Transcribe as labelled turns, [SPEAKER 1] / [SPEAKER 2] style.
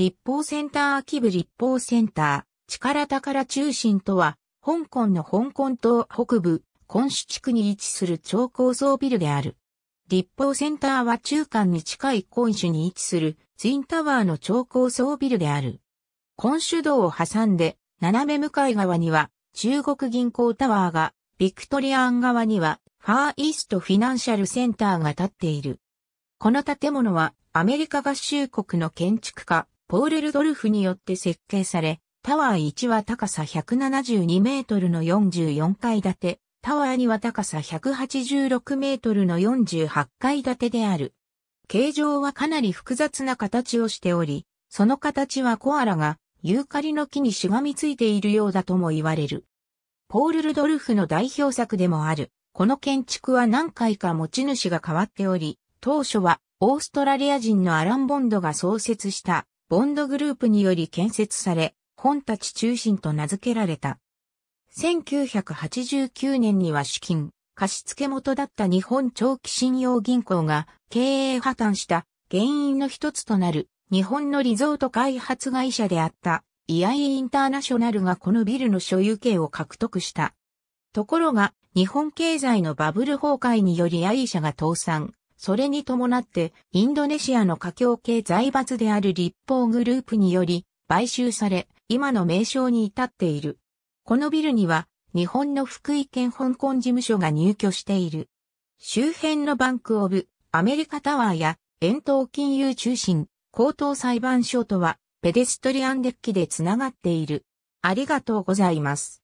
[SPEAKER 1] 立法センター秋部立法センター、力宝中心とは、香港の香港島北部、今主地区に位置する超高層ビルである。立法センターは中間に近い今主に位置するツインタワーの超高層ビルである。今、主道を挟んで、斜め向かい側には中国銀行タワーが、ビクトリアン側にはファーイーストフィナンシャルセンターが建っている。この建物はアメリカ合衆国の建築家、ポール・ルドルフによって設計され、タワー1は高さ172メートルの44階建て、タワー2は高さ186メートルの48階建てである。形状はかなり複雑な形をしており、その形はコアラがユーカリの木にしがみついているようだとも言われる。ポール・ルドルフの代表作でもある。この建築は何回か持ち主が変わっており、当初はオーストラリア人のアラン・ボンドが創設したボンドグループにより建設され、本たち中心と名付けられた。1989年には資金、貸付元だった日本長期信用銀行が経営破綻した原因の一つとなる日本のリゾート開発会社であったイアイインターナショナルがこのビルの所有権を獲得した。ところが日本経済のバブル崩壊により I 社が倒産、それに伴って、インドネシアの華僑系財閥である立法グループにより、買収され、今の名称に至っている。このビルには、日本の福井県香港事務所が入居している。周辺のバンクオブ、アメリカタワーや、遠東金融中心、高等裁判所とは、ペデストリアンデッキでつながっている。ありがとうございます。